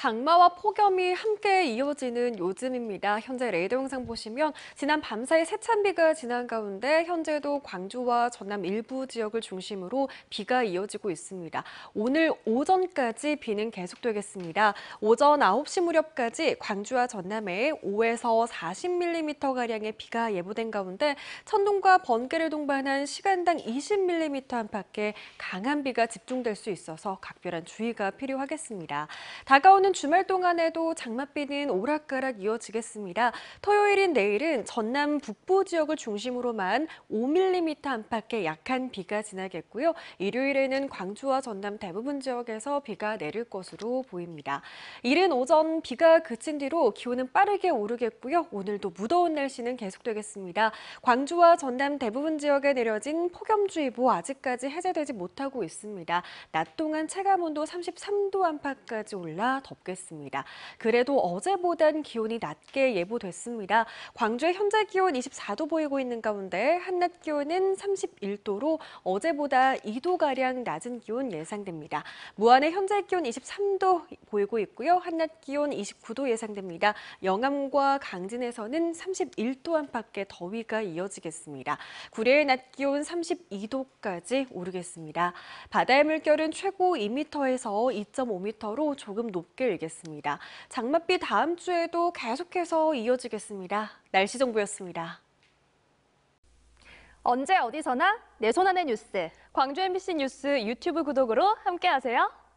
장마와 폭염이 함께 이어지는 요즘입니다. 현재 레이더 영상 보시면 지난 밤사이 세찬 비가 지난 가운데 현재도 광주와 전남 일부 지역을 중심으로 비가 이어지고 있습니다. 오늘 오전까지 비는 계속되겠습니다. 오전 9시 무렵까지 광주와 전남에 5에서 40mm가량의 비가 예보된 가운데 천둥과 번개를 동반한 시간당 20mm 안팎의 강한 비가 집중될 수 있어서 각별한 주의가 필요하겠습니다. 다가오는 오는 주말 동안에도 장맛비는 오락가락 이어지겠습니다. 토요일인 내일은 전남 북부 지역을 중심으로만 5mm 안팎의 약한 비가 지나겠고요. 일요일에는 광주와 전남 대부분 지역에서 비가 내릴 것으로 보입니다. 이른 오전 비가 그친 뒤로 기온은 빠르게 오르겠고요. 오늘도 무더운 날씨는 계속되겠습니다. 광주와 전남 대부분 지역에 내려진 폭염주의보 아직까지 해제되지 못하고 있습니다. 낮 동안 체감온도 33도 안팎까지 올라 덥 잡겠습니다. 그래도 어제보단 기온이 낮게 예보됐습니다. 광주의 현재 기온 24도 보이고 있는 가운데 한낮 기온은 31도로 어제보다 2도가량 낮은 기온 예상됩니다. 무안의 현재 기온 23도 보이고 있고요. 한낮 기온 29도 예상됩니다. 영암과 강진에서는 31도 안팎의 더위가 이어지겠습니다. 구례의 낮 기온 32도까지 오르겠습니다. 바다의 물결은 최고 2m에서 2.5m로 조금 높게 일겠습니다. 장맛비 다음 주에도 계속해서 이어지겠습니다. 날씨 정보였습니다. 언제 어디서나 내 손안의 뉴스, 광주 MBC 뉴스 유튜브 구독으로 함께하세요.